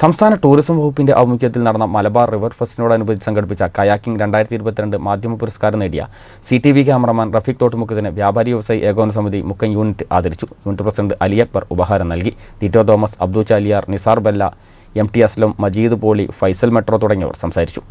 സംസ്ഥാന ടൂറിസം വകുപ്പിന്റെ ആഭിമുഖ്യത്തിൽ നടന്ന മലബാർ റിവർ ഫെസ്റ്റിനോടനുബന്ധിച്ച് സംഘടിപ്പിച്ച കയാക്കിംഗ് രണ്ടായിരത്തി ഇരുപത്തിരണ്ട് മാധ്യമ പുരസ്കാരം നേടിയ C T V cameraman Rafeeq തോട്ടുമുക്കത്തിന് വ്യാപാരി വ്യവസായി ഏകോപന സമിതി മുക്കൻ യൂണിറ്റ് ആദരിച്ചു യൂണിറ്റ് പ്രസിഡന്റ് അലി അക്ബർ ഉപഹാരം നൽകി Tito Thomas Abdu Chaliyar Nisar Bella M T Aslam Majeed Poly Faisal Metro തുടങ്ങിയവർ സംസാരിച്ചു